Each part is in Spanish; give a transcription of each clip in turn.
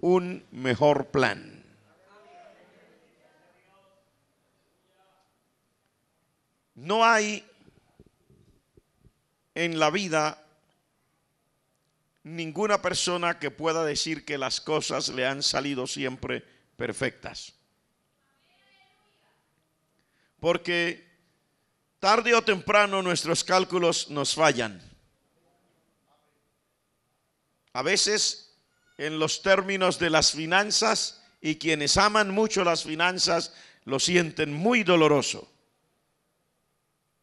un mejor plan. No hay en la vida ninguna persona que pueda decir que las cosas le han salido siempre perfectas. Porque tarde o temprano nuestros cálculos nos fallan. A veces en los términos de las finanzas y quienes aman mucho las finanzas lo sienten muy doloroso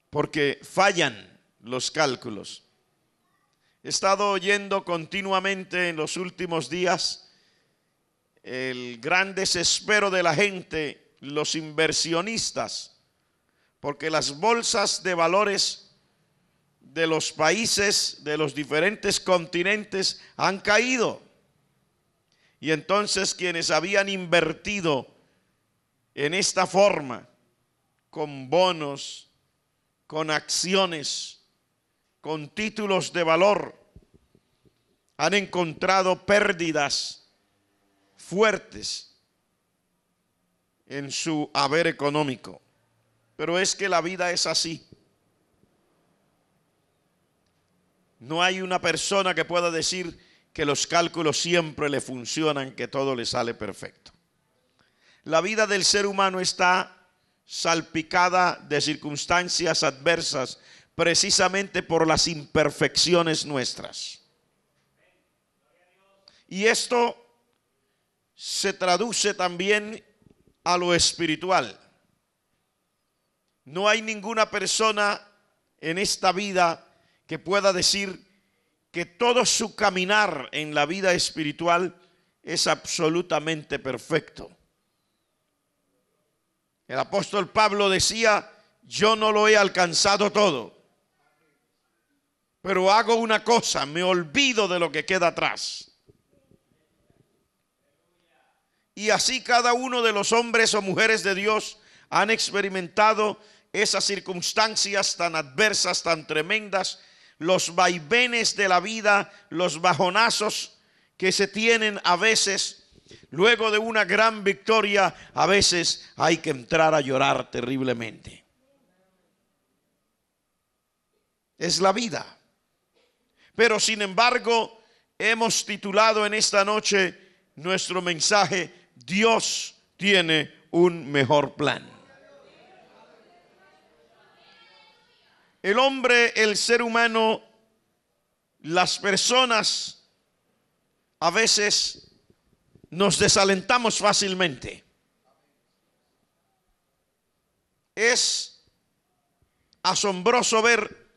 porque fallan los cálculos. He estado oyendo continuamente en los últimos días el gran desespero de la gente, los inversionistas, porque las bolsas de valores de los países, de los diferentes continentes, han caído. Y entonces quienes habían invertido en esta forma, con bonos, con acciones, con títulos de valor, han encontrado pérdidas fuertes en su haber económico. Pero es que la vida es así. No hay una persona que pueda decir, que los cálculos siempre le funcionan, que todo le sale perfecto. La vida del ser humano está salpicada de circunstancias adversas precisamente por las imperfecciones nuestras. Y esto se traduce también a lo espiritual. No hay ninguna persona en esta vida que pueda decir, que todo su caminar en la vida espiritual es absolutamente perfecto. El apóstol Pablo decía, yo no lo he alcanzado todo, pero hago una cosa, me olvido de lo que queda atrás. Y así cada uno de los hombres o mujeres de Dios han experimentado esas circunstancias tan adversas, tan tremendas, los vaivenes de la vida, los bajonazos que se tienen a veces. Luego de una gran victoria, a veces hay que entrar a llorar terriblemente. Es la vida. Pero sin embargo, hemos titulado en esta noche nuestro mensaje, Dios tiene un mejor plan. El hombre, el ser humano, las personas, a veces nos desalentamos fácilmente. Es asombroso ver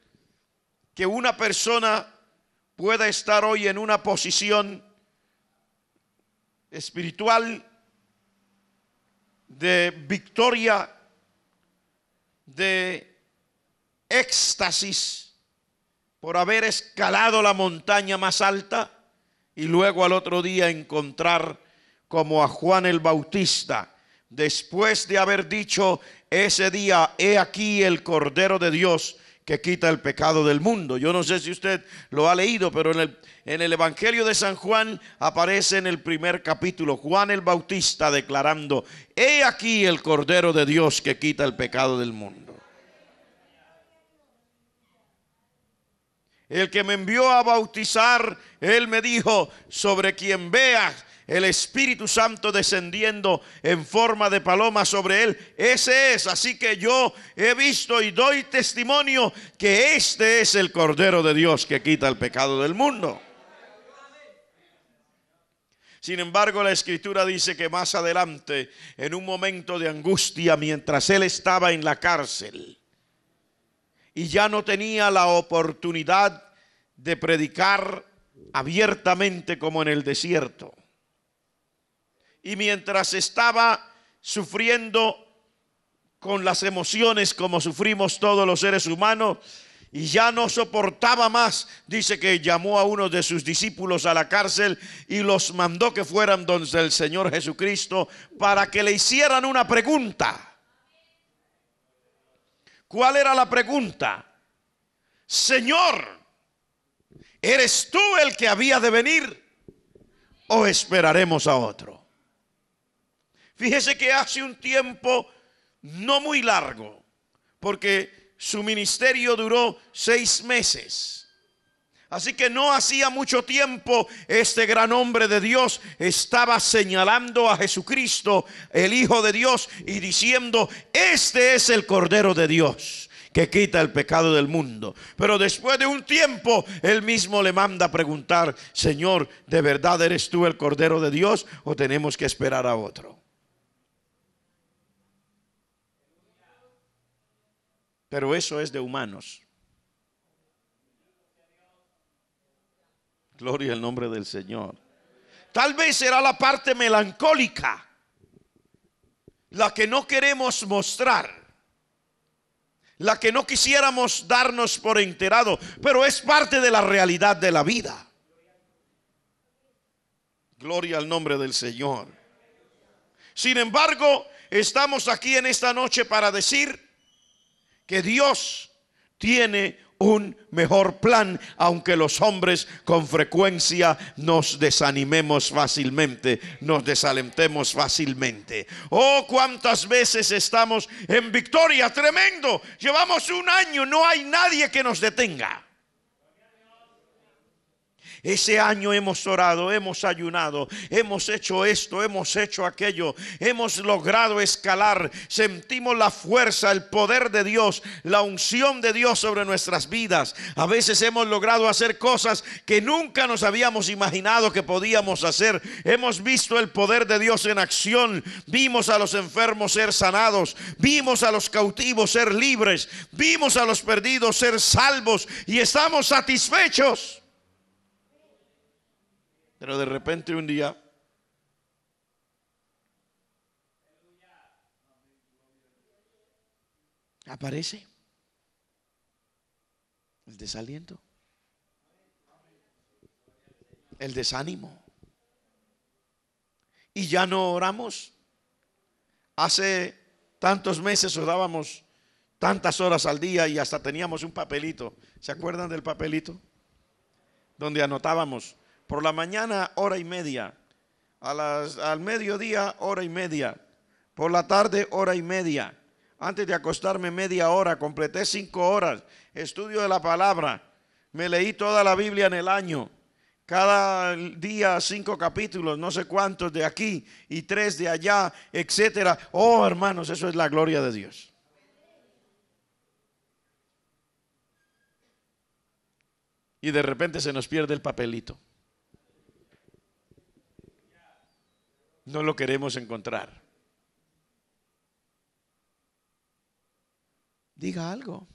que una persona pueda estar hoy en una posición espiritual de victoria, de éxtasis por haber escalado la montaña más alta y luego al otro día encontrar como a Juan el Bautista, después de haber dicho ese día, he aquí el Cordero de Dios que quita el pecado del mundo. Yo no sé si usted lo ha leído, pero en el, en el, Evangelio de San Juan aparece en el primer capítulo Juan el Bautista declarando, he aquí el Cordero de Dios que quita el pecado del mundo. el que me envió a bautizar, él me dijo, sobre quien vea el Espíritu Santo descendiendo en forma de paloma sobre él. Ese es, así que yo he visto y doy testimonio que este es el Cordero de Dios que quita el pecado del mundo. Sin embargo, la escritura dice que más adelante, en un momento de angustia, mientras él estaba en la cárcel, y ya no tenía la oportunidad de predicar abiertamente como en el desierto. Y mientras estaba sufriendo con las emociones como sufrimos todos los seres humanos, y ya no soportaba más, dice que llamó a uno de sus discípulos a la cárcel y los mandó que fueran donde el Señor Jesucristo para que le hicieran una pregunta. ¿Cuál era la pregunta? Señor, ¿eres tú el que había de venir o esperaremos a otro? Fíjese que hace un tiempo no muy largo, porque su ministerio duró seis meses Así que no hacía mucho tiempo este gran hombre de Dios estaba señalando a Jesucristo, el Hijo de Dios, y diciendo, este es el Cordero de Dios que quita el pecado del mundo. Pero después de un tiempo, él mismo le manda a preguntar, Señor, ¿de verdad eres tú el Cordero de Dios o tenemos que esperar a otro? Pero eso es de humanos. Gloria al nombre del Señor. Tal vez será la parte melancólica, la que no queremos mostrar, la que no quisiéramos darnos por enterado, pero es parte de la realidad de la vida. Gloria al nombre del Señor. Sin embargo, estamos aquí en esta noche para decir que Dios tiene un mejor plan, aunque los hombres con frecuencia nos desanimemos fácilmente, nos desalentemos fácilmente. Oh, cuántas veces estamos en victoria, tremendo. Llevamos un año, no hay nadie que nos detenga. Ese año hemos orado, hemos ayunado, hemos hecho esto, hemos hecho aquello, hemos logrado escalar, sentimos la fuerza, el poder de Dios, la unción de Dios sobre nuestras vidas. A veces hemos logrado hacer cosas que nunca nos habíamos imaginado que podíamos hacer. Hemos visto el poder de Dios en acción, vimos a los enfermos ser sanados, vimos a los cautivos ser libres, vimos a los perdidos ser salvos y estamos satisfechos. Pero de repente un día aparece el desaliento, el desánimo. Y ya no oramos. Hace tantos meses orábamos tantas horas al día y hasta teníamos un papelito. ¿Se acuerdan del papelito? Donde anotábamos por la mañana, hora y media. al mediodía, hora y media. Por la tarde, hora y media. Antes de acostarme, media hora. Completé cinco horas. Estudio de la palabra. Me leí toda la Biblia en el año. Cada día cinco capítulos, no sé cuántos de aquí y tres de allá, etcétera. Oh, hermanos, eso es la gloria de Dios. Y de repente se nos pierde el papelito. no lo queremos encontrar. Diga algo.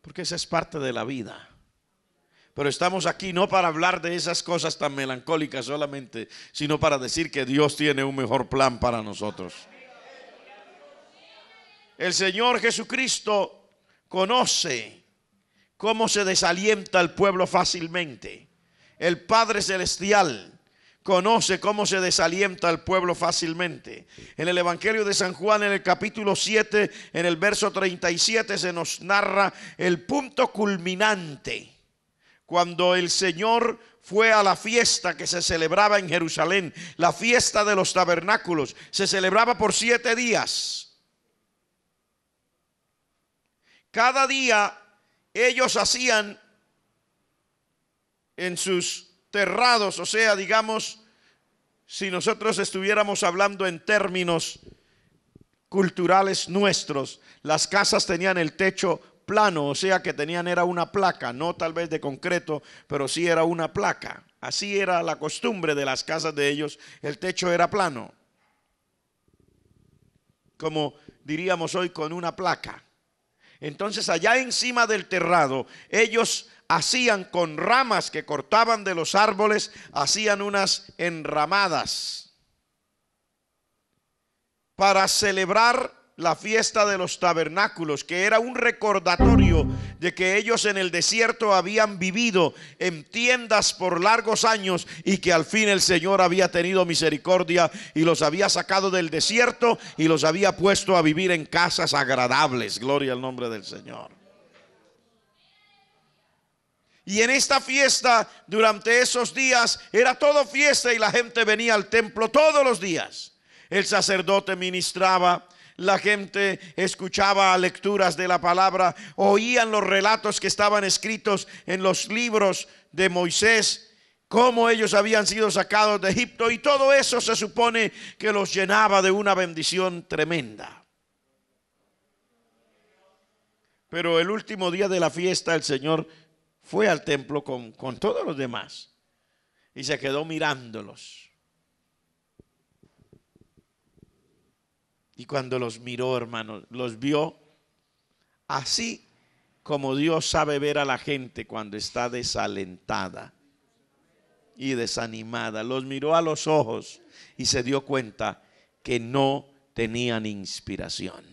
Porque esa es parte de la vida. Pero estamos aquí no para hablar de esas cosas tan melancólicas solamente, sino para decir que Dios tiene un mejor plan para nosotros. El Señor Jesucristo conoce cómo se desalienta el pueblo fácilmente. El Padre Celestial conoce cómo se desalienta el pueblo fácilmente. En el Evangelio de San Juan, en el capítulo 7, en el verso 37, se nos narra el punto culminante. Cuando el Señor fue a la fiesta que se celebraba en Jerusalén, la fiesta de los tabernáculos, se celebraba por siete días. Cada día ellos hacían en sus terrados, o sea, digamos, si nosotros estuviéramos hablando en términos culturales nuestros, las casas tenían el techo plano, o sea que tenían era una placa, no tal vez de concreto, pero sí era una placa. Así era la costumbre de las casas de ellos, el techo era plano, como diríamos hoy con una placa. Entonces allá encima del terrado ellos hacían con ramas que cortaban de los árboles, hacían unas enramadas para celebrar la fiesta de los tabernáculos, que era un recordatorio de que ellos en el desierto habían vivido en tiendas por largos años y que al fin el Señor había tenido misericordia y los había sacado del desierto y los había puesto a vivir en casas agradables. Gloria al nombre del Señor. Y en esta fiesta, durante esos días, era todo fiesta y la gente venía al templo todos los días. El sacerdote ministraba, la gente escuchaba lecturas de la palabra, oían los relatos que estaban escritos en los libros de Moisés cómo ellos habían sido sacados de Egipto y todo eso se supone que los llenaba de una bendición tremenda. Pero el último día de la fiesta el Señor fue al templo con, con todos los demás y se quedó mirándolos. Y cuando los miró, hermanos, los vio así como Dios sabe ver a la gente cuando está desalentada y desanimada. Los miró a los ojos y se dio cuenta que no tenían inspiración.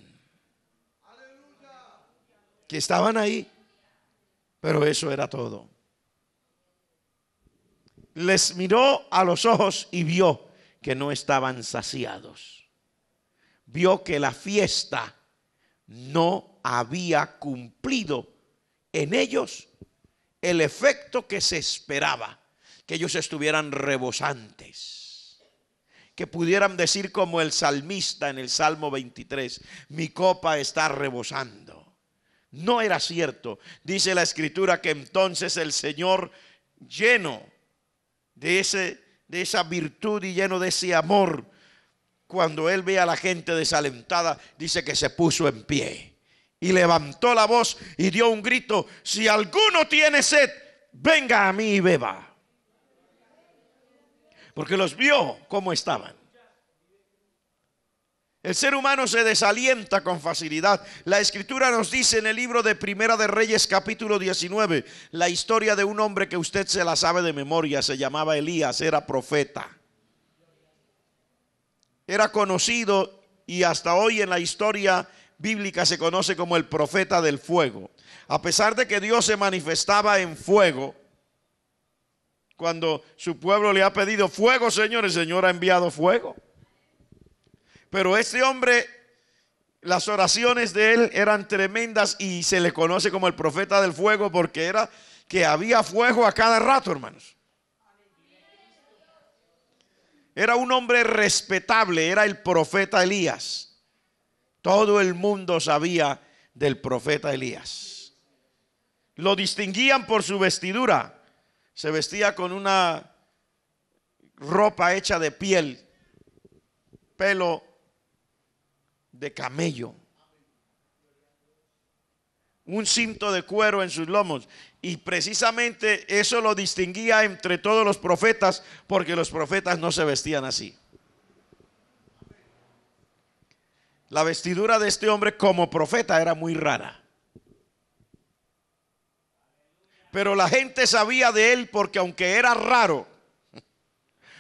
Que estaban ahí pero eso era todo. Les miró a los ojos y vio que no estaban saciados. Vio que la fiesta no había cumplido en ellos el efecto que se esperaba, que ellos estuvieran rebosantes, que pudieran decir como el salmista en el Salmo 23, mi copa está rebosando no era cierto. Dice la escritura que entonces el Señor, lleno de, ese, de esa virtud y lleno de ese amor, cuando él ve a la gente desalentada, dice que se puso en pie y levantó la voz y dio un grito, si alguno tiene sed, venga a mí y beba. Porque los vio como estaban. El ser humano se desalienta con facilidad. La escritura nos dice en el libro de Primera de Reyes capítulo 19 la historia de un hombre que usted se la sabe de memoria, se llamaba Elías, era profeta. Era conocido y hasta hoy en la historia bíblica se conoce como el profeta del fuego. A pesar de que Dios se manifestaba en fuego, cuando su pueblo le ha pedido fuego, Señor, el Señor ha enviado fuego. Pero este hombre, las oraciones de él eran tremendas y se le conoce como el profeta del fuego porque era que había fuego a cada rato, hermanos. Era un hombre respetable, era el profeta Elías. Todo el mundo sabía del profeta Elías. Lo distinguían por su vestidura. Se vestía con una ropa hecha de piel, pelo de camello, un cinto de cuero en sus lomos. Y precisamente eso lo distinguía entre todos los profetas, porque los profetas no se vestían así. La vestidura de este hombre como profeta era muy rara. Pero la gente sabía de él porque aunque era raro,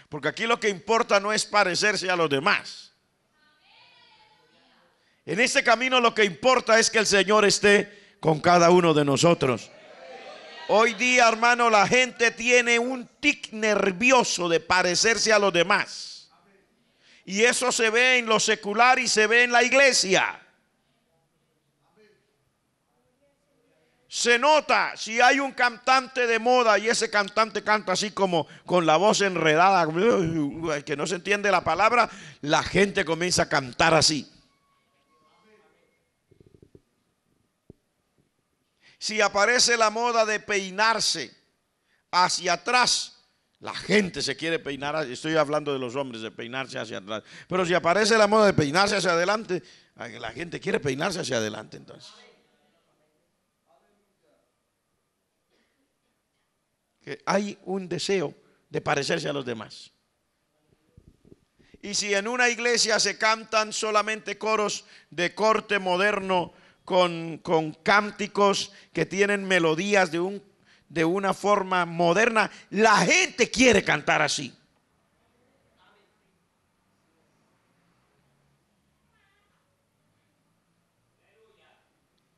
porque aquí lo que importa no es parecerse a los demás. En este camino lo que importa es que el Señor esté con cada uno de nosotros. Hoy día, hermano, la gente tiene un tic nervioso de parecerse a los demás. Y eso se ve en lo secular y se ve en la iglesia. Se nota si hay un cantante de moda y ese cantante canta así como con la voz enredada, que no se entiende la palabra, la gente comienza a cantar así. Si aparece la moda de peinarse hacia atrás, la gente se quiere peinar, estoy hablando de los hombres, de peinarse hacia atrás. Pero si aparece la moda de peinarse hacia adelante, la gente quiere peinarse hacia adelante entonces. hay un deseo de parecerse a los demás. Y si en una iglesia se cantan solamente coros de corte moderno, con, cánticos que tienen melodías de, un, de una forma moderna. La gente quiere cantar así.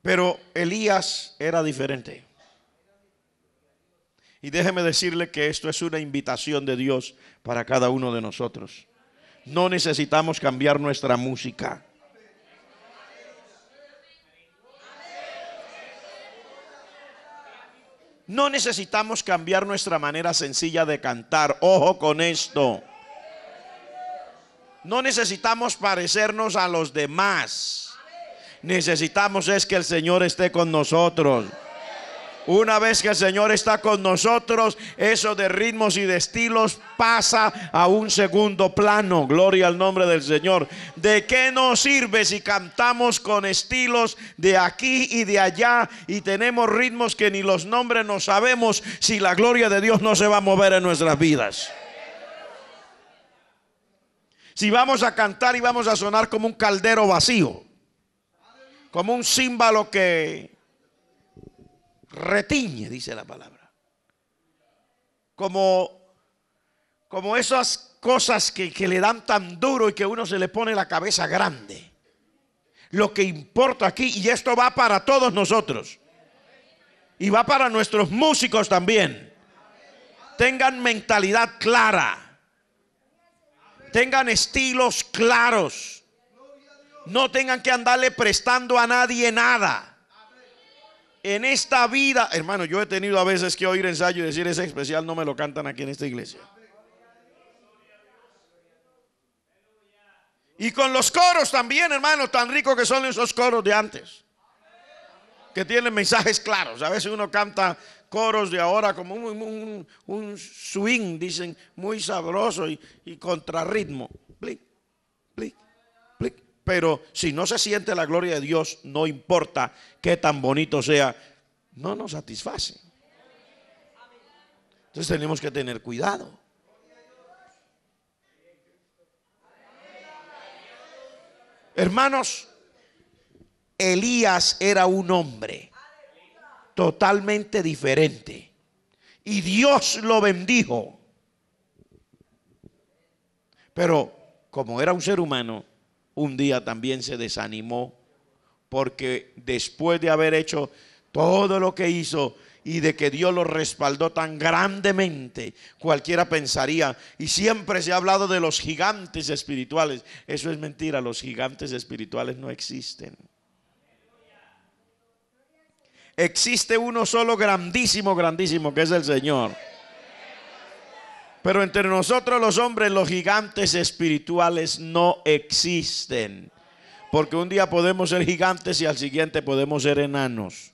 Pero Elías era diferente. Y déjeme decirle que esto es una invitación de Dios para cada uno de nosotros. No necesitamos cambiar nuestra música. No necesitamos cambiar nuestra manera sencilla de cantar. Ojo con esto. No necesitamos parecernos a los demás. Necesitamos es que el Señor esté con nosotros. Una vez que el Señor está con nosotros, eso de ritmos y de estilos pasa a un segundo plano. Gloria al nombre del Señor. ¿De qué nos sirve si cantamos con estilos de aquí y de allá y tenemos ritmos que ni los nombres no sabemos si la gloria de Dios no se va a mover en nuestras vidas? Si vamos a cantar y vamos a sonar como un caldero vacío, como un símbolo que retiñe, dice la palabra. Como, como esas cosas que, que le dan tan duro y que uno se le pone la cabeza grande. Lo que importa aquí, y esto va para todos nosotros, y va para nuestros músicos también. Tengan mentalidad clara, tengan estilos claros, no tengan que andarle prestando a nadie nada en esta vida, hermano, yo he tenido a veces que oír ensayo y decir ese especial no me lo cantan aquí en esta iglesia. Y con los coros también, hermano, tan ricos que son esos coros de antes. Que tienen mensajes claros. A veces uno canta coros de ahora como un, swing, dicen, muy sabroso y, y ritmo pero si no se siente la gloria de Dios, no importa qué tan bonito sea, no nos satisface. Entonces tenemos que tener cuidado. Hermanos, Elías era un hombre totalmente diferente. Y Dios lo bendijo. Pero como era un ser humano, un día también se desanimó porque después de haber hecho todo lo que hizo y de que Dios lo respaldó tan grandemente, cualquiera pensaría, y siempre se ha hablado de los gigantes espirituales, eso es mentira, los gigantes espirituales no existen. Existe uno solo grandísimo, grandísimo, que es el Señor. Pero entre nosotros los hombres, los gigantes espirituales no existen. Porque un día podemos ser gigantes y al siguiente podemos ser enanos.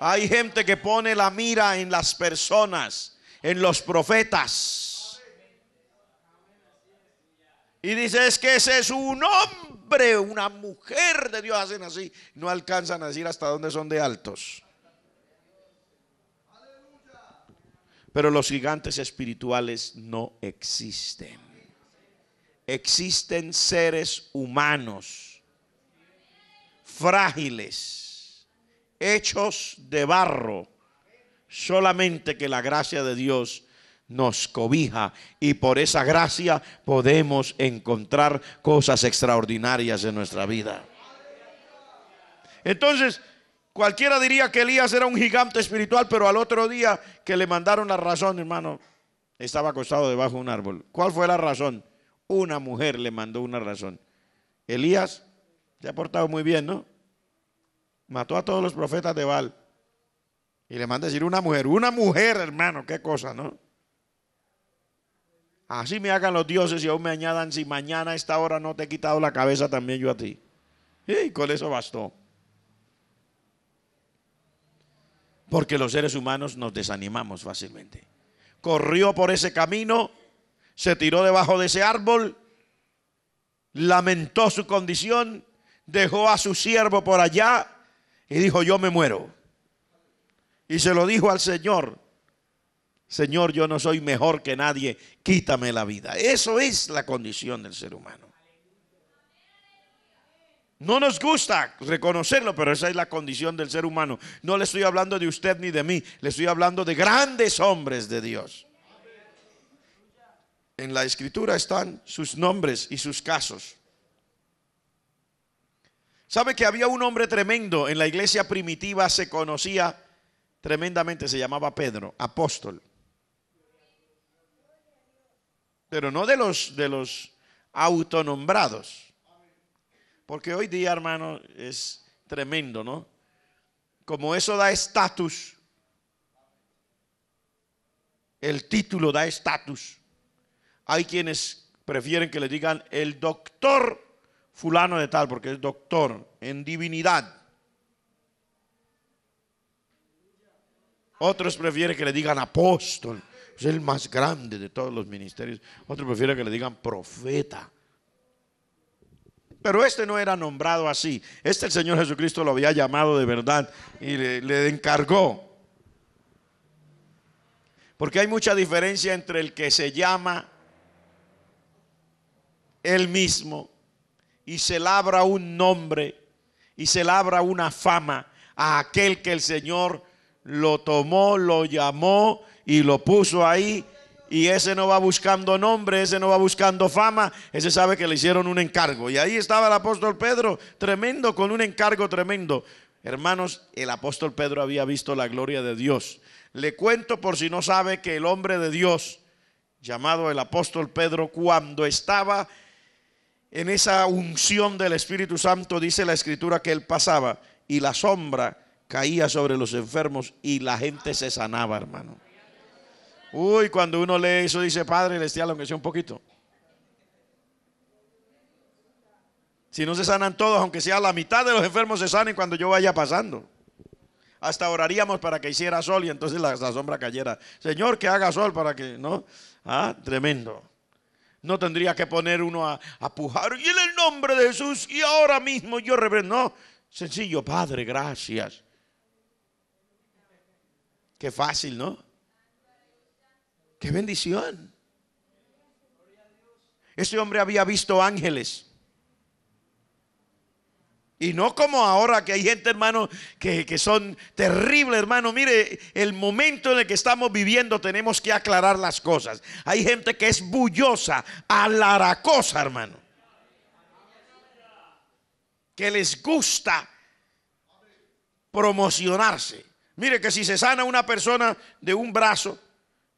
Hay gente que pone la mira en las personas, en los profetas. Y dice, es que ese es un hombre, una mujer de Dios. Hacen así, no alcanzan a decir hasta dónde son de altos. Pero los gigantes espirituales no existen. Existen seres humanos frágiles, hechos de barro, solamente que la gracia de Dios nos cobija y por esa gracia podemos encontrar cosas extraordinarias en nuestra vida. Entonces, Cualquiera diría que Elías era un gigante espiritual, pero al otro día que le mandaron la razón, hermano, estaba acostado debajo de un árbol. ¿Cuál fue la razón? Una mujer le mandó una razón. Elías se ha portado muy bien, ¿no? Mató a todos los profetas de Baal. Y le manda decir una mujer, una mujer, hermano, qué cosa, ¿no? Así me hagan los dioses y aún me añadan, si mañana a esta hora no te he quitado la cabeza también yo a ti. Y con eso bastó. Porque los seres humanos nos desanimamos fácilmente. Corrió por ese camino, se tiró debajo de ese árbol, lamentó su condición, dejó a su siervo por allá y dijo, yo me muero. Y se lo dijo al Señor, Señor, yo no soy mejor que nadie, quítame la vida. Eso es la condición del ser humano. No nos gusta reconocerlo, pero esa es la condición del ser humano. No le estoy hablando de usted ni de mí, le estoy hablando de grandes hombres de Dios. En la escritura están sus nombres y sus casos. ¿Sabe que había un hombre tremendo en la iglesia primitiva? Se conocía tremendamente, se llamaba Pedro, apóstol. Pero no de los, de los autonombrados porque hoy día, hermano, es tremendo, ¿no? Como eso da estatus, el título da estatus. Hay quienes prefieren que le digan el doctor fulano de tal, porque es doctor en divinidad. Otros prefieren que le digan apóstol, es el más grande de todos los ministerios. Otros prefieren que le digan profeta. Pero este no era nombrado así. Este el Señor Jesucristo lo había llamado de verdad y le, encargó. Porque hay mucha diferencia entre el que se llama él mismo y se labra un nombre y se labra una fama a aquel que el Señor lo tomó, lo llamó y lo puso ahí y ese no va buscando nombre, ese no va buscando fama, ese sabe que le hicieron un encargo. Y ahí estaba el apóstol Pedro, tremendo, con un encargo tremendo. Hermanos, el apóstol Pedro había visto la gloria de Dios. Le cuento por si no sabe que el hombre de Dios, llamado el apóstol Pedro, cuando estaba en esa unción del Espíritu Santo, dice la escritura que él pasaba y la sombra caía sobre los enfermos y la gente se sanaba, hermano. Uy, cuando uno lee eso dice, Padre Celestial, aunque sea un poquito. Si no se sanan todos, aunque sea la mitad de los enfermos se sanen cuando yo vaya pasando. Hasta oraríamos para que hiciera sol y entonces la, sombra cayera. Señor, que haga sol para que, ¿no? Ah, tremendo. No tendría que poner uno a, pujar y en el nombre de Jesús y ahora mismo yo reprendo. No, sencillo, Padre, gracias. Qué fácil, ¿no? Qué bendición. Ese hombre había visto ángeles. Y no como ahora que hay gente, hermano, que, que son terribles, hermano. Mire, el momento en el que estamos viviendo tenemos que aclarar las cosas. Hay gente que es bullosa, alaracosa, hermano. Que les gusta promocionarse. Mire que si se sana una persona de un brazo,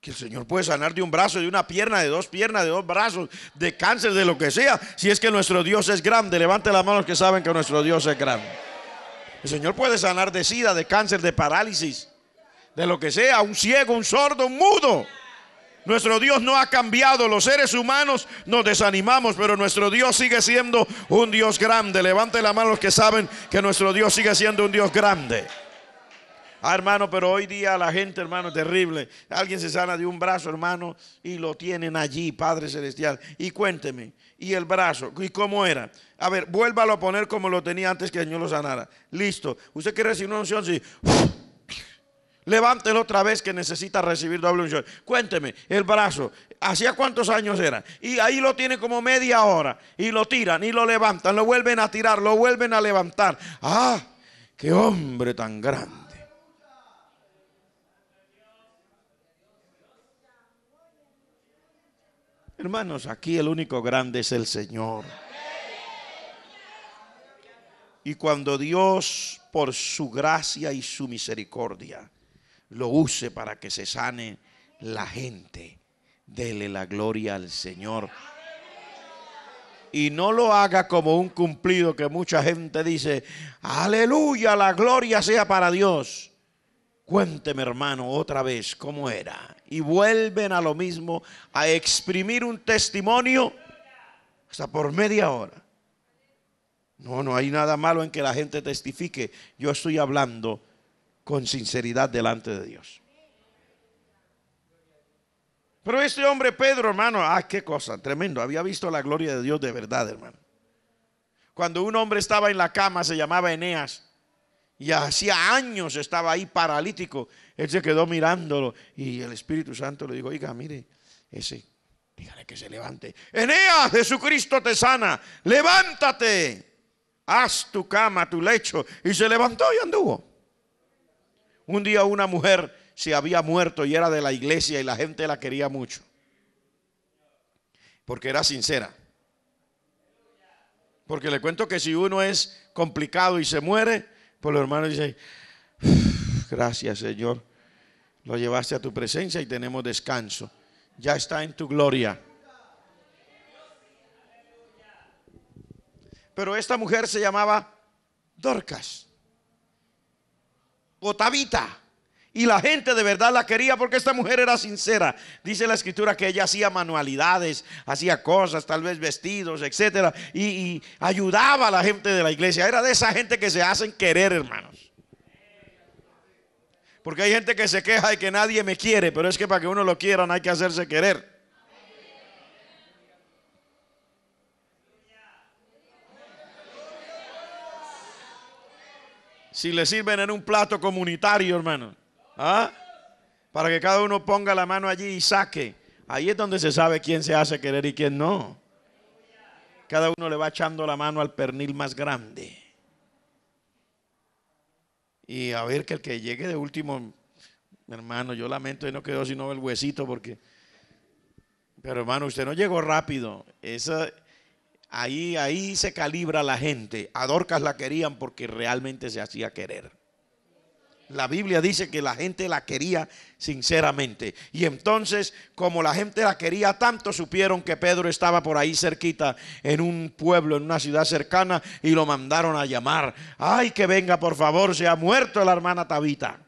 que el Señor puede sanar de un brazo, de una pierna, de dos piernas, de dos brazos, de cáncer, de lo que sea. Si es que nuestro Dios es grande, levante las manos que saben que nuestro Dios es grande. El Señor puede sanar de sida, de cáncer, de parálisis, de lo que sea, un ciego, un sordo, un mudo. Nuestro Dios no ha cambiado. Los seres humanos nos desanimamos, pero nuestro Dios sigue siendo un Dios grande. Levante la mano los que saben que nuestro Dios sigue siendo un Dios grande. Ah, hermano, pero hoy día la gente, hermano, es terrible. Alguien se sana de un brazo, hermano, y lo tienen allí, Padre Celestial. Y cuénteme, ¿y el brazo? ¿Y cómo era? A ver, vuélvalo a poner como lo tenía antes que el Señor lo sanara. Listo. ¿Usted quiere recibir una unción? Sí. Levántelo otra vez que necesita recibir doble unción. Cuénteme, el brazo, ¿hacía cuántos años era? Y ahí lo tiene como media hora y lo tiran y lo levantan, lo vuelven a tirar, lo vuelven a levantar. ¡Ah! ¡Qué hombre tan grande! Hermanos, aquí el único grande es el Señor. Y cuando Dios, por su gracia y su misericordia, lo use para que se sane la gente, dele la gloria al Señor. Y no lo haga como un cumplido que mucha gente dice, aleluya, la gloria sea para Dios. Cuénteme, hermano, otra vez cómo era. Y vuelven a lo mismo, a exprimir un testimonio hasta por media hora. No, no hay nada malo en que la gente testifique. Yo estoy hablando con sinceridad delante de Dios. Pero este hombre Pedro, hermano, ah, qué cosa, tremendo. Había visto la gloria de Dios de verdad, hermano. Cuando un hombre estaba en la cama, se llamaba Eneas y hacía años estaba ahí paralítico. Él se quedó mirándolo y el Espíritu Santo le dijo, oiga, mire, ese, dígale que se levante. Enea, Jesucristo te sana, levántate, haz tu cama, tu lecho. Y se levantó y anduvo. Un día una mujer se había muerto y era de la iglesia y la gente la quería mucho. Porque era sincera. Porque le cuento que si uno es complicado y se muere, por los hermanos dice, gracias Señor, lo llevaste a tu presencia y tenemos descanso. Ya está en tu gloria. Pero esta mujer se llamaba Dorcas. O y la gente de verdad la quería porque esta mujer era sincera. Dice la escritura que ella hacía manualidades, hacía cosas, tal vez vestidos, etcétera, y, ayudaba a la gente de la iglesia. Era de esa gente que se hacen querer, hermanos. Porque hay gente que se queja de que nadie me quiere, pero es que para que uno lo quieran hay que hacerse querer. Si le sirven en un plato comunitario, hermanos ¿Ah? Para que cada uno ponga la mano allí y saque. Ahí es donde se sabe quién se hace querer y quién no. Cada uno le va echando la mano al pernil más grande. Y a ver que el que llegue de último, hermano, yo lamento y no quedó sino el huesito porque... Pero hermano, usted no llegó rápido. Esa, ahí, ahí se calibra la gente. A Dorcas la querían porque realmente se hacía querer. La Biblia dice que la gente la quería sinceramente. Y entonces, como la gente la quería tanto, supieron que Pedro estaba por ahí cerquita, en un pueblo, en una ciudad cercana, y lo mandaron a llamar. Ay, que venga, por favor, se ha muerto la hermana Tabita.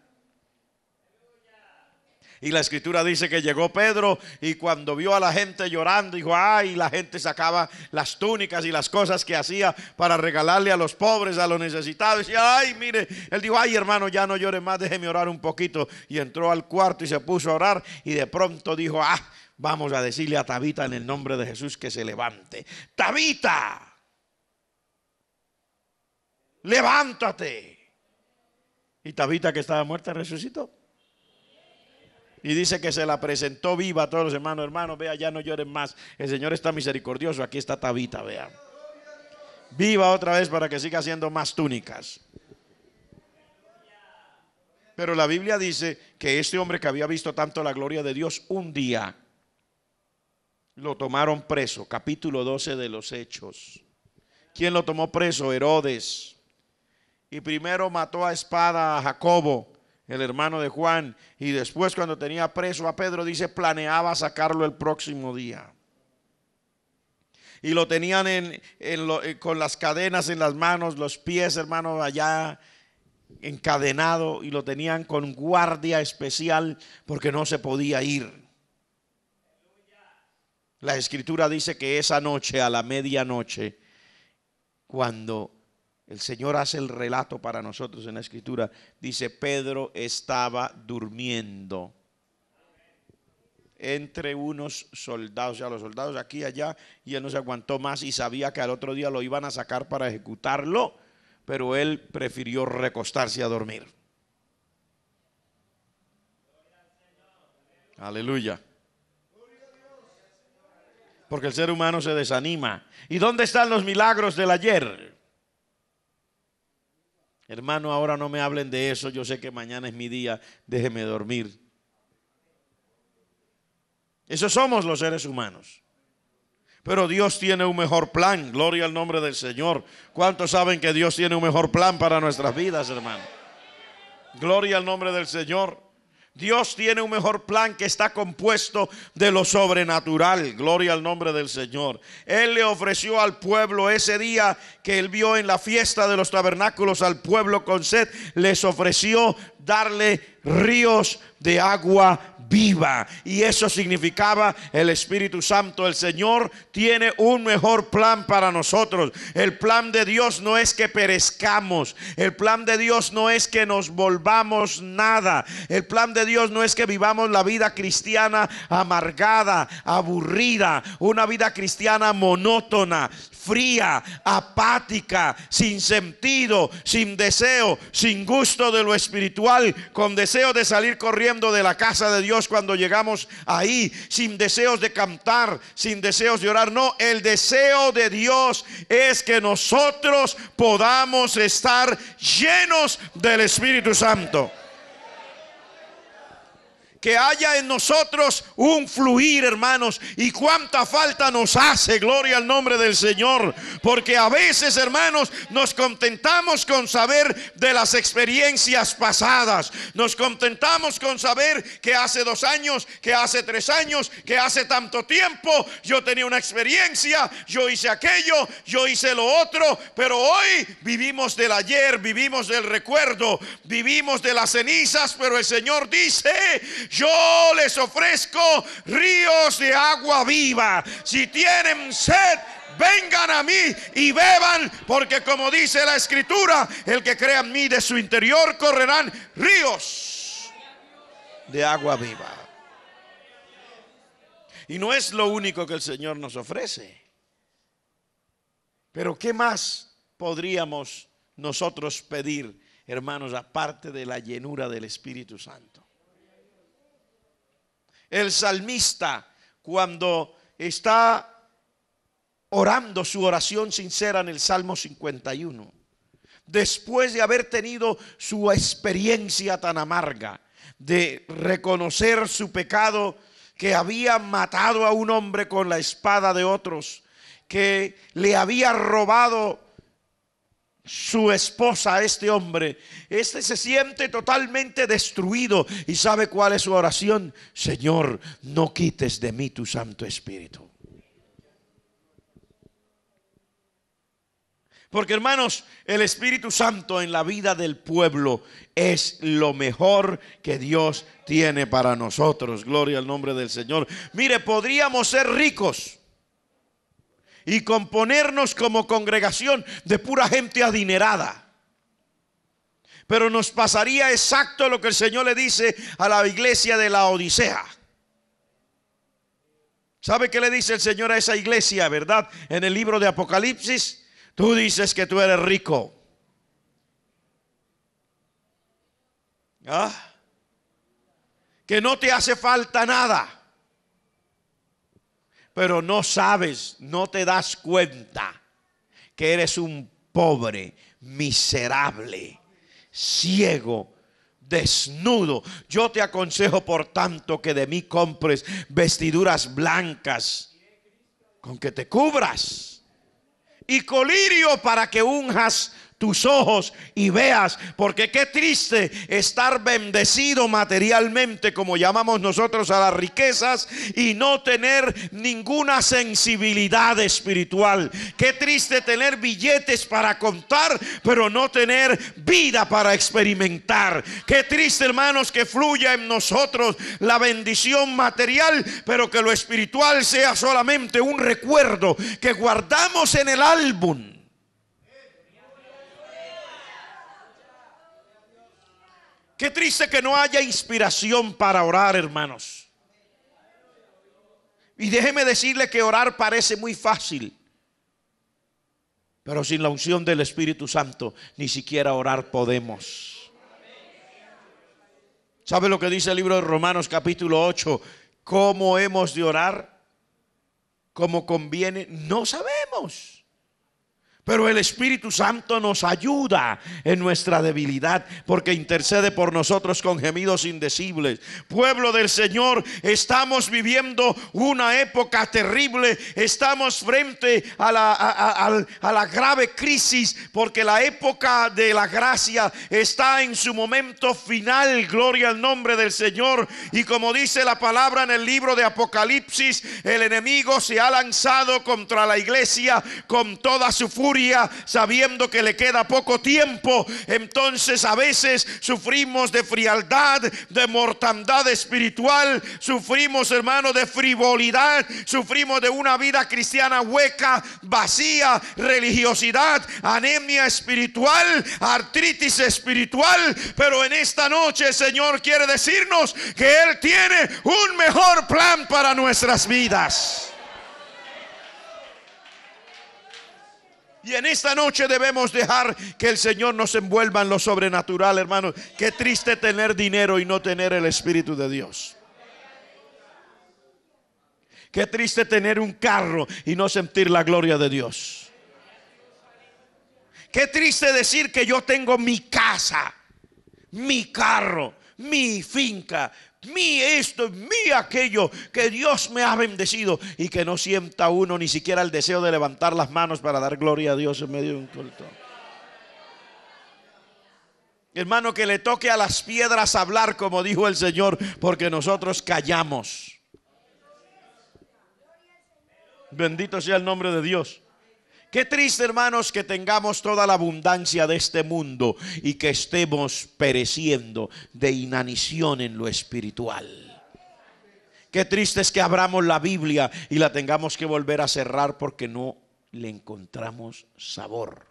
Y la escritura dice que llegó Pedro y cuando vio a la gente llorando, dijo, ay, la gente sacaba las túnicas y las cosas que hacía para regalarle a los pobres, a los necesitados. Y ay, mire, él dijo, ay hermano, ya no llore más, déjeme orar un poquito. Y entró al cuarto y se puso a orar y de pronto dijo, ah, vamos a decirle a Tabita en el nombre de Jesús que se levante. Tabita levántate. Y Tabita que estaba muerta resucitó. Y dice que se la presentó viva a todos los hermanos. Hermanos, vea, ya no lloren más. El Señor está misericordioso. Aquí está Tabita, vea. Viva otra vez para que siga haciendo más túnicas. Pero la Biblia dice que este hombre que había visto tanto la gloria de Dios, un día lo tomaron preso. Capítulo 12 de los Hechos. ¿Quién lo tomó preso? Herodes. Y primero mató a espada a Jacobo el hermano de Juan, y después cuando tenía preso a Pedro, dice, planeaba sacarlo el próximo día. Y lo tenían eh, con las cadenas en las manos, los pies, hermano, allá encadenado, y lo tenían con guardia especial porque no se podía ir. La escritura dice que esa noche, a la medianoche, cuando el Señor hace el relato para nosotros en la escritura. Dice, Pedro estaba durmiendo entre unos soldados, o sea, los soldados aquí y allá, y él no se aguantó más y sabía que al otro día lo iban a sacar para ejecutarlo, pero él prefirió recostarse a dormir. Aleluya. Porque el ser humano se desanima. ¿Y dónde están los milagros del ayer? Hermano, ahora no me hablen de eso, yo sé que mañana es mi día, déjeme dormir. esos somos los seres humanos. Pero Dios tiene un mejor plan, gloria al nombre del Señor. ¿Cuántos saben que Dios tiene un mejor plan para nuestras vidas, hermano? Gloria al nombre del Señor. Dios tiene un mejor plan que está compuesto de lo sobrenatural. Gloria al nombre del Señor. Él le ofreció al pueblo ese día que él vio en la fiesta de los tabernáculos al pueblo con sed, les ofreció darle ríos de agua viva. Y eso significaba el Espíritu Santo. El Señor tiene un mejor plan para nosotros. El plan de Dios no es que perezcamos. El plan de Dios no es que nos volvamos nada. El plan de Dios no es que vivamos la vida cristiana amargada, aburrida, una vida cristiana monótona fría, apática, sin sentido, sin deseo, sin gusto de lo espiritual, con deseo de salir corriendo de la casa de Dios cuando llegamos ahí, sin deseos de cantar, sin deseos de orar. No, el deseo de Dios es que nosotros podamos estar llenos del Espíritu Santo que haya en nosotros un fluir, hermanos. Y cuánta falta nos hace, gloria al nombre del Señor. Porque a veces, hermanos, nos contentamos con saber de las experiencias pasadas. Nos contentamos con saber que hace dos años, que hace tres años, que hace tanto tiempo yo tenía una experiencia, yo hice aquello, yo hice lo otro. Pero hoy vivimos del ayer, vivimos del recuerdo, vivimos de las cenizas, pero el Señor dice, yo les ofrezco ríos de agua viva. Si tienen sed, vengan a mí y beban, porque como dice la escritura, el que crea en mí de su interior correrán ríos de agua viva. Y no es lo único que el Señor nos ofrece. Pero ¿qué más podríamos nosotros pedir, hermanos, aparte de la llenura del Espíritu Santo? el salmista cuando está orando su oración sincera en el Salmo 51. Después de haber tenido su experiencia tan amarga, de reconocer su pecado, que había matado a un hombre con la espada de otros, que le había robado su esposa, este hombre. Este se siente totalmente destruido y sabe cuál es su oración. Señor, no quites de mí tu Santo Espíritu. Porque hermanos, el Espíritu Santo en la vida del pueblo es lo mejor que Dios tiene para nosotros. Gloria al nombre del Señor. Mire, podríamos ser ricos y componernos como congregación de pura gente adinerada. Pero nos pasaría exacto lo que el Señor le dice a la iglesia de la Odisea. ¿Sabe qué le dice el Señor a esa iglesia, verdad? En el libro de Apocalipsis, tú dices que tú eres rico. ¿Ah? Que no te hace falta nada pero no sabes, no te das cuenta que eres un pobre, miserable, ciego, desnudo. Yo te aconsejo, por tanto, que de mí compres vestiduras blancas con que te cubras y colirio para que unjas tus ojos y veas, porque qué triste estar bendecido materialmente, como llamamos nosotros a las riquezas, y no tener ninguna sensibilidad espiritual. Qué triste tener billetes para contar, pero no tener vida para experimentar. Qué triste, hermanos, que fluya en nosotros la bendición material, pero que lo espiritual sea solamente un recuerdo que guardamos en el álbum Qué triste que no haya inspiración para orar, hermanos. Y déjeme decirle que orar parece muy fácil. Pero sin la unción del Espíritu Santo, ni siquiera orar podemos. ¿Sabe lo que dice el libro de Romanos capítulo 8? ¿Cómo hemos de orar? ¿Cómo conviene? No sabemos. Pero el Espíritu Santo nos ayuda en nuestra debilidad porque intercede por nosotros con gemidos indecibles. Pueblo del Señor, estamos viviendo una época terrible. Estamos frente a la, grave crisis porque la época de la gracia está en su momento final. Gloria al nombre del Señor. Y como dice la palabra en el libro de Apocalipsis, el enemigo se ha lanzado contra la iglesia con toda su furia sabiendo que le queda poco tiempo. Entonces a veces sufrimos de frialdad, de mortandad espiritual, sufrimos, hermano, de frivolidad, sufrimos de una vida cristiana hueca, vacía, religiosidad, anemia espiritual, artritis espiritual. Pero en esta noche el Señor quiere decirnos que Él tiene un mejor plan para nuestras vidas. Y en esta noche debemos dejar que el Señor nos envuelva en lo sobrenatural, hermanos Qué triste tener dinero y no tener el Espíritu de Dios. Qué triste tener un carro y no sentir la gloria de Dios. Qué triste decir que yo tengo mi casa, mi carro, mi finca, mí esto, mí aquello, que Dios me ha bendecido y que no sienta uno ni siquiera el deseo de levantar las manos para dar gloria a Dios en medio de un culto. Hermano, que le toque a las piedras hablar, como dijo el Señor, porque nosotros callamos. Bendito sea el nombre de Dios. Qué triste, hermanos, que tengamos toda la abundancia de este mundo y que estemos pereciendo de inanición en lo espiritual. Qué triste es que abramos la Biblia y la tengamos que volver a cerrar porque no le encontramos sabor.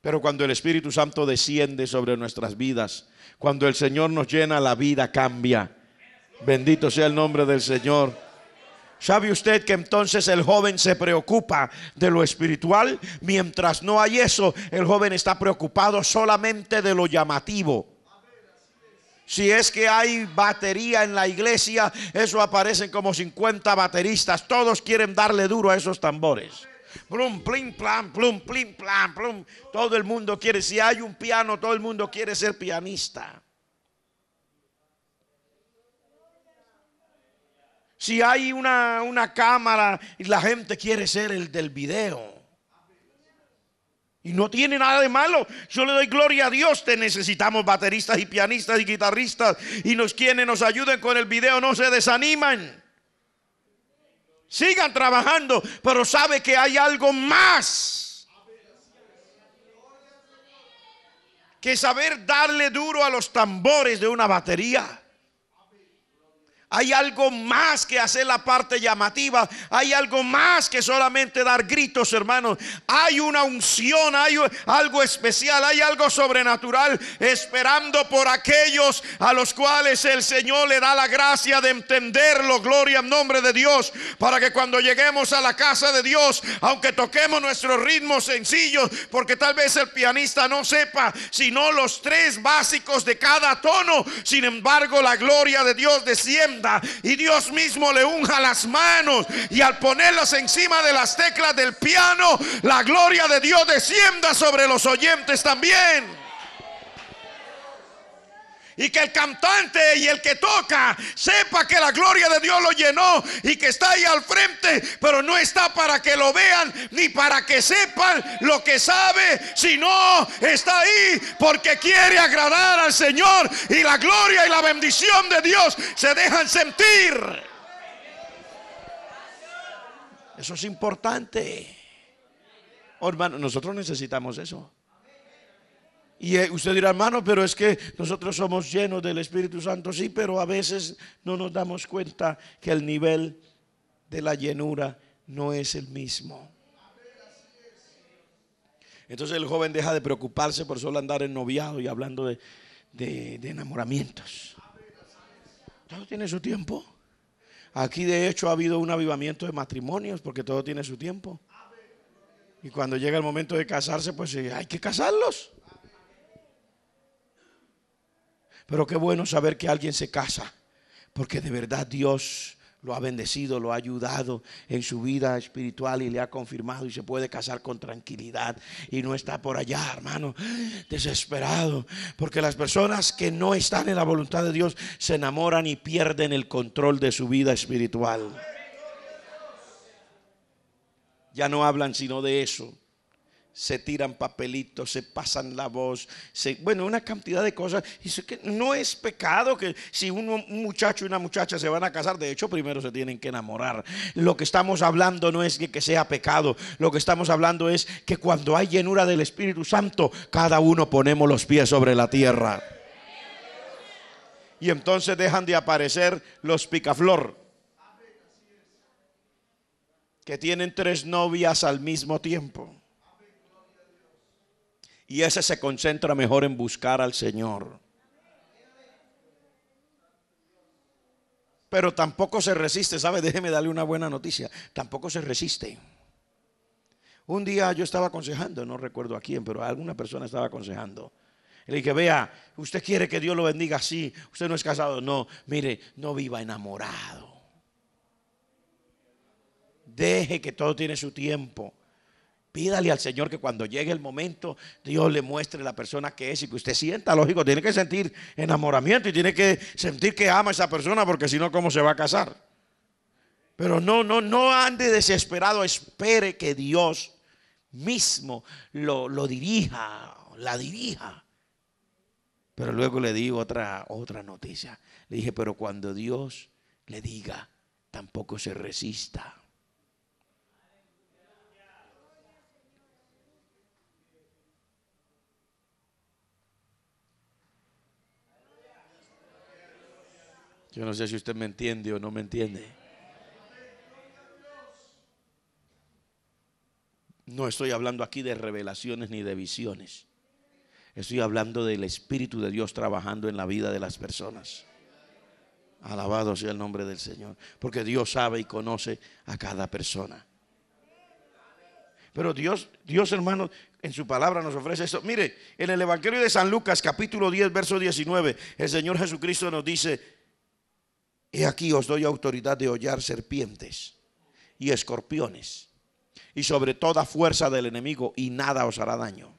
Pero cuando el Espíritu Santo desciende sobre nuestras vidas, cuando el Señor nos llena, la vida cambia. Bendito sea el nombre del Señor. ¿Sabe usted que entonces el joven se preocupa de lo espiritual? Mientras no hay eso, el joven está preocupado solamente de lo llamativo. Si es que hay batería en la iglesia, eso aparecen como 50 bateristas. Todos quieren darle duro a esos tambores. Plum, plin, plan, plum, plin, plan, plum. Todo el mundo quiere. Si hay un piano, todo el mundo quiere ser pianista. Si hay una, cámara y la gente quiere ser el del video. Y no tiene nada de malo. Yo le doy gloria a Dios. Te necesitamos bateristas y pianistas y guitarristas. Y nos quienes nos ayuden con el video no se desaniman. Sigan trabajando. Pero sabe que hay algo más. Que saber darle duro a los tambores de una batería. Hay algo más que hacer la parte llamativa. Hay algo más que solamente dar gritos, hermanos. Hay una unción, hay algo especial, hay algo sobrenatural esperando por aquellos a los cuales el Señor le da la gracia de entenderlo. Gloria en nombre de Dios. Para que cuando lleguemos a la casa de Dios, aunque toquemos nuestros ritmos sencillos, porque tal vez el pianista no sepa, sino los tres básicos de cada tono. Sin embargo, la gloria de Dios desciende y Dios mismo le unja las manos y al ponerlas encima de las teclas del piano, la gloria de Dios descienda sobre los oyentes también y que el cantante y el que toca sepa que la gloria de Dios lo llenó y que está ahí al frente, pero no está para que lo vean ni para que sepan lo que sabe, sino está ahí porque quiere agradar al Señor y la gloria y la bendición de Dios se dejan sentir. Eso es importante. Oh, hermano, nosotros necesitamos eso. Y eh, usted dirá, hermano, pero es que nosotros somos llenos del Espíritu Santo, sí, pero a veces no nos damos cuenta que el nivel de la llenura no es el mismo. Entonces el joven deja de preocuparse por solo andar en noviado y hablando de, de enamoramientos. Todo tiene su tiempo. Aquí de hecho ha habido un avivamiento de matrimonios porque todo tiene su tiempo. Y cuando llega el momento de casarse, pues eh, hay que casarlos. Pero qué bueno saber que alguien se casa, porque de verdad Dios lo ha bendecido, lo ha ayudado en su vida espiritual y le ha confirmado y se puede casar con tranquilidad y no está por allá, hermano, desesperado, porque las personas que no están en la voluntad de Dios se enamoran y pierden el control de su vida espiritual. Ya no hablan sino de eso se tiran papelitos, se pasan la voz, bueno, una cantidad de cosas. Y que no es pecado que si un muchacho y una muchacha se van a casar, de hecho primero se tienen que enamorar. Lo que estamos hablando no es que, que sea pecado, lo que estamos hablando es que cuando hay llenura del Espíritu Santo, cada uno ponemos los pies sobre la tierra. Y entonces dejan de aparecer los picaflor, que tienen tres novias al mismo tiempo y ese se concentra mejor en buscar al Señor. Pero tampoco se resiste, ¿sabe? Déjeme darle una buena noticia. Tampoco se resiste. Un día yo estaba aconsejando, no recuerdo a quién, pero a alguna persona estaba aconsejando. Le dije, vea, usted quiere que Dios lo bendiga así, usted no es casado, no, mire, no viva enamorado. Deje que todo tiene su tiempo. Pídale al Señor que cuando llegue el momento, Dios le muestre la persona que es y que usted sienta, lógico, tiene que sentir enamoramiento y tiene que sentir que ama a esa persona porque si no, ¿cómo se va a casar? Pero no, no, no ande desesperado, espere que Dios mismo lo, lo dirija, la dirija. Pero luego le di otra, otra noticia. Le dije, pero cuando Dios le diga, tampoco se resista. Yo no sé si usted me entiende o no me entiende. No estoy hablando aquí de revelaciones ni de visiones. Estoy hablando del Espíritu de Dios trabajando en la vida de las personas. Alabado sea el nombre del Señor. Porque Dios sabe y conoce a cada persona. Pero Dios, Dios hermano, en su palabra nos ofrece esto. Mire, en el Evangelio de San Lucas capítulo 10, verso 19, el Señor Jesucristo nos dice, He aquí os doy autoridad de hollar serpientes y escorpiones y sobre toda fuerza del enemigo y nada os hará daño.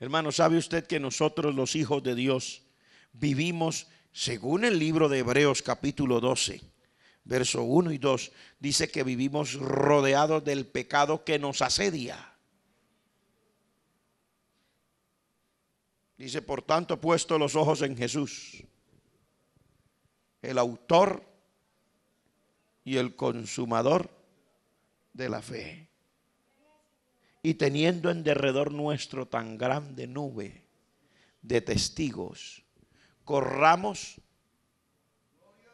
Hermano, ¿sabe usted que nosotros los hijos de Dios vivimos según el libro de Hebreos capítulo 12, verso 1 y 2? Dice que vivimos rodeados del pecado que nos asedia. Dice, por tanto, puesto los ojos en Jesús, el autor y el consumador de la fe. Y teniendo en derredor nuestro tan grande nube de testigos, corramos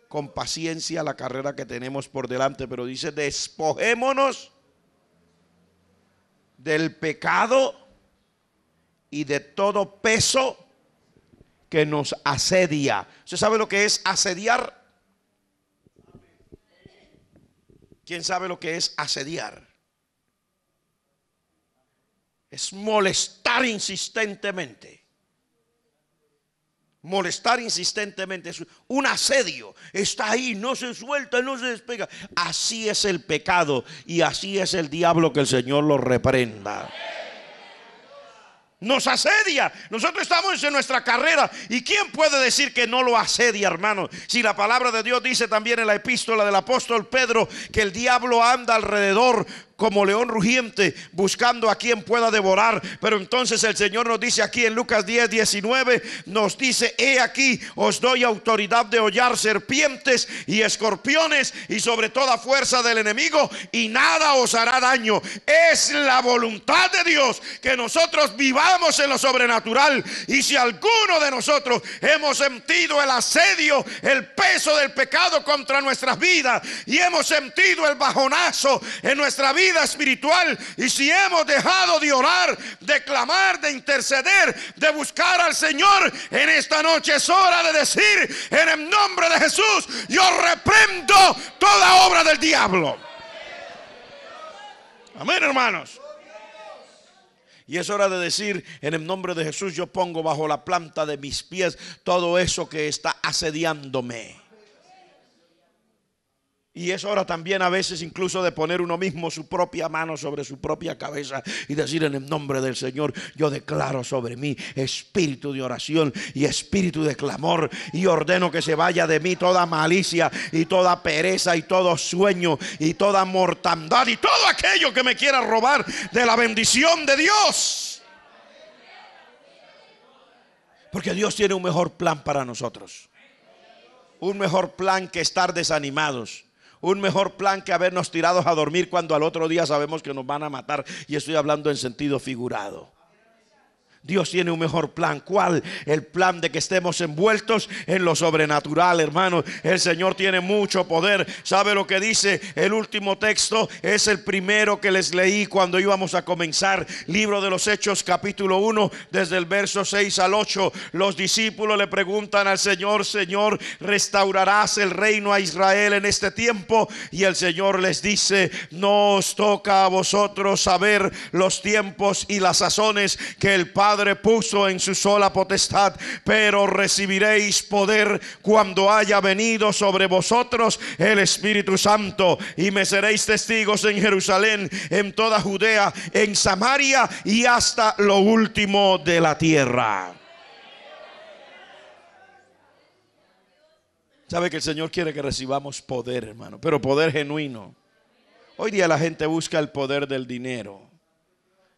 con paciencia la carrera que tenemos por delante, pero dice, despojémonos del pecado y de todo peso que nos asedia. ¿Usted sabe lo que es asediar? ¿Quién sabe lo que es asediar? Es molestar insistentemente. Molestar insistentemente es un asedio. Está ahí, no se suelta, no se despega. Así es el pecado y así es el diablo que el Señor lo reprenda nos asedia. Nosotros estamos en nuestra carrera. ¿Y quién puede decir que no lo asedia, hermano? Si la palabra de Dios dice también en la epístola del apóstol Pedro que el diablo anda alrededor como león rugiente buscando a quien pueda devorar. Pero entonces el Señor nos dice aquí en Lucas 10, 19, nos dice, he aquí, os doy autoridad de hollar serpientes y escorpiones y sobre toda fuerza del enemigo y nada os hará daño. Es la voluntad de Dios que nosotros vivamos en lo sobrenatural y si alguno de nosotros hemos sentido el asedio, el peso del pecado contra nuestras vidas y hemos sentido el bajonazo en nuestra vida, vida espiritual. Y si hemos dejado de orar, de clamar, de interceder, de buscar al Señor, en esta noche es hora de decir, en el nombre de Jesús, yo reprendo toda obra del diablo. Amén, hermanos. Y es hora de decir, en el nombre de Jesús, yo pongo bajo la planta de mis pies todo eso que está asediándome. Y es hora también a veces incluso de poner uno mismo su propia mano sobre su propia cabeza y decir en el nombre del Señor, yo declaro sobre mí espíritu de oración y espíritu de clamor y ordeno que se vaya de mí toda malicia y toda pereza y todo sueño y toda mortandad y todo aquello que me quiera robar de la bendición de Dios. Porque Dios tiene un mejor plan para nosotros. Un mejor plan que estar desanimados un mejor plan que habernos tirados a dormir cuando al otro día sabemos que nos van a matar. Y estoy hablando en sentido figurado. Dios tiene un mejor plan. ¿Cuál? El plan de que estemos envueltos en lo sobrenatural, hermano. El Señor tiene mucho poder. ¿Sabe lo que dice el último texto? Es el primero que les leí cuando íbamos a comenzar. Libro de los Hechos, capítulo 1, desde el verso 6 al 8. Los discípulos le preguntan al Señor, Señor, ¿restaurarás el reino a Israel en este tiempo? Y el Señor les dice, no os toca a vosotros saber los tiempos y las sazones que el Padre Padre puso en su sola potestad, pero recibiréis poder cuando haya venido sobre vosotros el Espíritu Santo y me seréis testigos en Jerusalén, en toda Judea, en Samaria y hasta lo último de la tierra. Sabe que el Señor quiere que recibamos poder, hermano, pero poder genuino. Hoy día la gente busca el poder del dinero,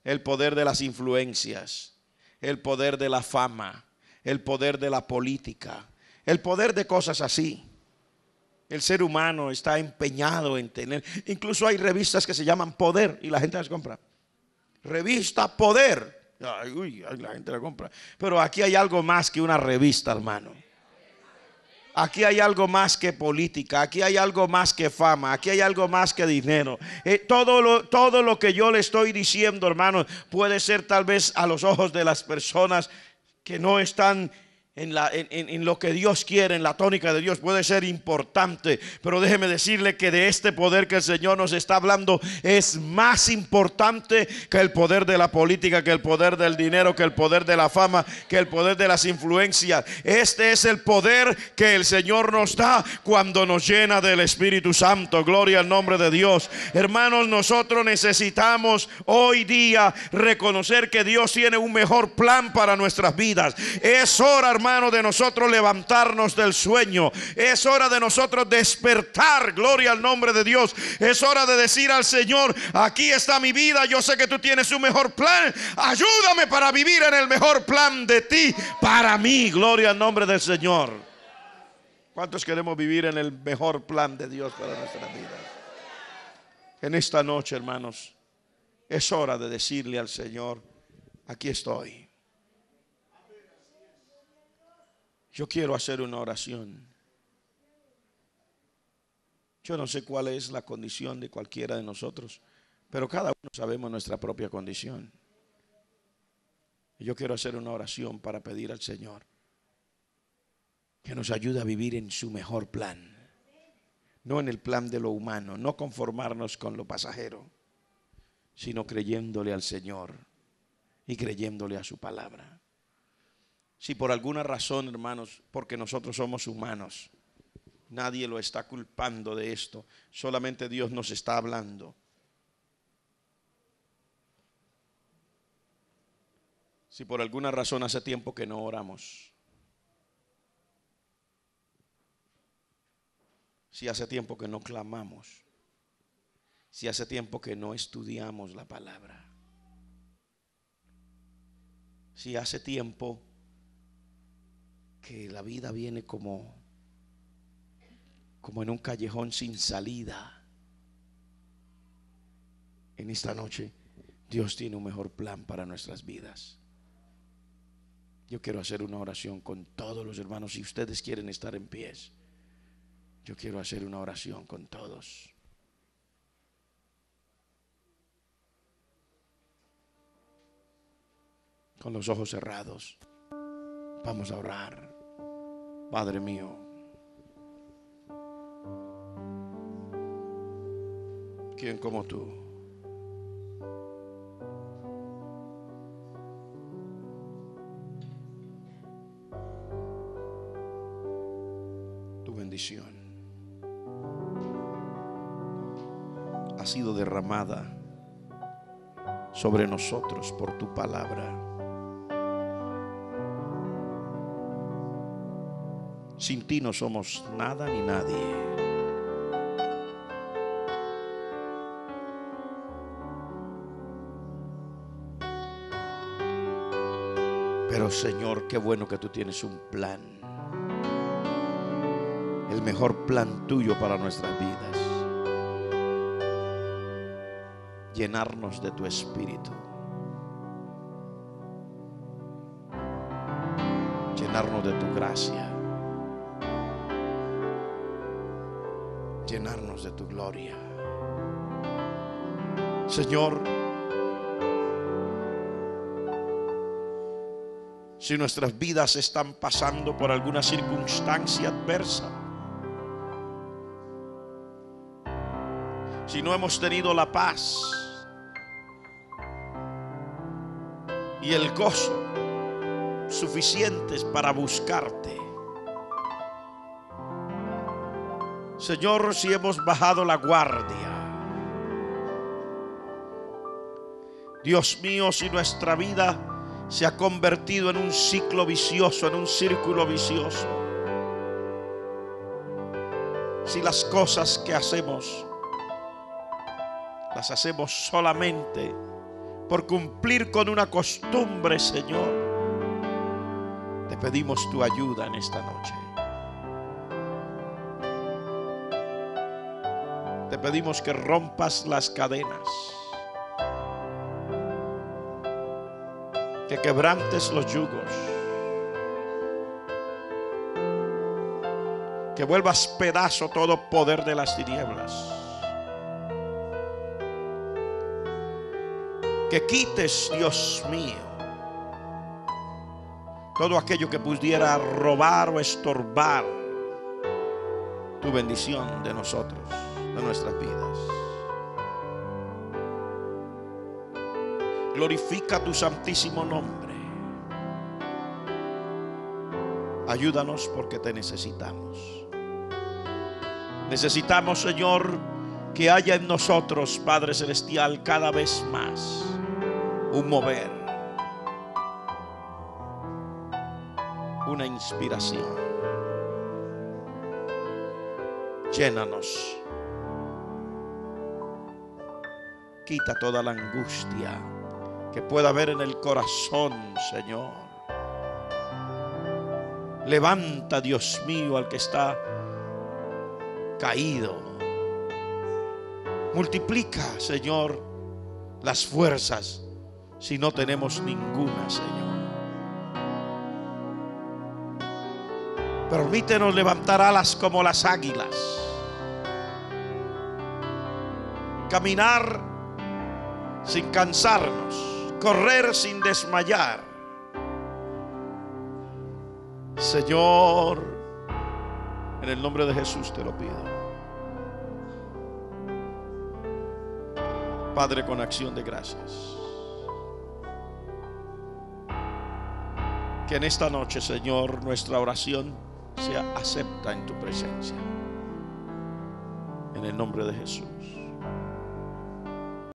el poder de las influencias, el poder de la fama, el poder de la política, el poder de cosas así. El ser humano está empeñado en tener, incluso hay revistas que se llaman Poder y la gente las compra. Revista Poder. Ay, la gente la compra. Pero aquí hay algo más que una revista, hermano. Aquí hay algo más que política, aquí hay algo más que fama, aquí hay algo más que dinero. Eh, todo, lo, todo lo que yo le estoy diciendo, hermanos, puede ser tal vez a los ojos de las personas que no están en, lo que Dios quiere, en la tónica de Dios, puede ser importante, pero déjeme decirle que de este poder que el Señor nos está hablando es más importante que el poder de la política, que el poder del dinero, que el poder de la fama, que el poder de las influencias. Este es el poder que el Señor nos da cuando nos llena del Espíritu Santo. Gloria al nombre de Dios. Hermanos, nosotros necesitamos hoy día reconocer que Dios tiene un mejor plan para nuestras vidas. Es hora, hermanos hermano, de nosotros levantarnos del sueño. Es hora de nosotros despertar. Gloria al nombre de Dios. Es hora de decir al Señor, aquí está mi vida. Yo sé que tú tienes un mejor plan. Ayúdame para vivir en el mejor plan de ti. Para mí. Gloria al nombre del Señor. ¿Cuántos queremos vivir en el mejor plan de Dios para nuestra vida En esta noche, hermanos, es hora de decirle al Señor, aquí estoy. Yo quiero hacer una oración. Yo no sé cuál es la condición de cualquiera de nosotros, pero cada uno sabemos nuestra propia condición. Yo quiero hacer una oración para pedir al Señor que nos ayude a vivir en su mejor plan, no en el plan de lo humano, no conformarnos con lo pasajero, sino creyéndole al Señor y creyéndole a su palabra si por alguna razón, hermanos, porque nosotros somos humanos. Nadie lo está culpando de esto, solamente Dios nos está hablando. Si por alguna razón hace tiempo que no oramos, si hace tiempo que no clamamos, si hace tiempo que no estudiamos la palabra, si hace tiempo que la vida viene como como en un callejón sin salida. En esta noche Dios tiene un mejor plan para nuestras vidas. Yo quiero hacer una oración con todos los hermanos. Si ustedes quieren estar en pies, yo quiero hacer una oración con todos. Con los ojos cerrados, vamos a orar. Padre mío. ¿Quién como tú? Tu bendición ha sido derramada sobre nosotros por tu palabra. Sin ti no somos nada ni nadie. Pero Señor, qué bueno que tú tienes un plan. El mejor plan tuyo para nuestras vidas. Llenarnos de tu espíritu. Llenarnos de tu gracia. llenarnos de tu gloria. Señor, si nuestras vidas están pasando por alguna circunstancia adversa, si no hemos tenido la paz y el gozo suficientes para buscarte, Señor, si hemos bajado la guardia. Dios mío, si nuestra vida se ha convertido en un ciclo vicioso, en un círculo vicioso. Si las cosas que hacemos las hacemos solamente por cumplir con una costumbre, Señor, te pedimos tu ayuda en esta noche. pedimos que rompas las cadenas, que quebrantes los yugos, que vuelvas pedazo todo poder de las tinieblas. Que quites, Dios mío, todo aquello que pudiera robar o estorbar tu bendición de nosotros nuestras vidas. Glorifica tu santísimo nombre. Ayúdanos porque te necesitamos. Necesitamos, Señor, que haya en nosotros, Padre Celestial, cada vez más un mover, una inspiración. Llénanos quita toda la angustia que pueda haber en el corazón, Señor. Levanta, Dios mío, al que está caído. Multiplica, Señor, las fuerzas si no tenemos ninguna, Señor. Permítenos levantar alas como las águilas. Caminar sin cansarnos, correr sin desmayar. Señor, en el nombre de Jesús te lo pido. Padre, con acción de gracias. Que en esta noche, Señor, nuestra oración sea acepta en tu presencia. En el nombre de Jesús.